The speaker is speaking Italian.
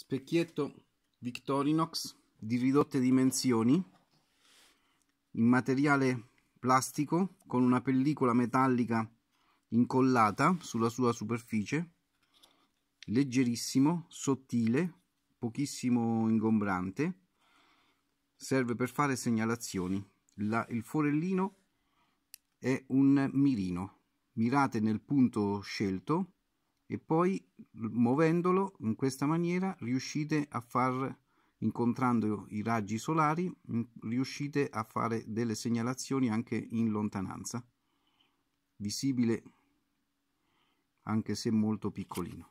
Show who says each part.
Speaker 1: Specchietto Victorinox di ridotte dimensioni in materiale plastico con una pellicola metallica incollata sulla sua superficie, leggerissimo, sottile, pochissimo ingombrante, serve per fare segnalazioni. La, il forellino è un mirino, mirate nel punto scelto e poi muovendolo in questa maniera riuscite a far incontrando i raggi solari mm, riuscite a fare delle segnalazioni anche in lontananza visibile anche se molto piccolino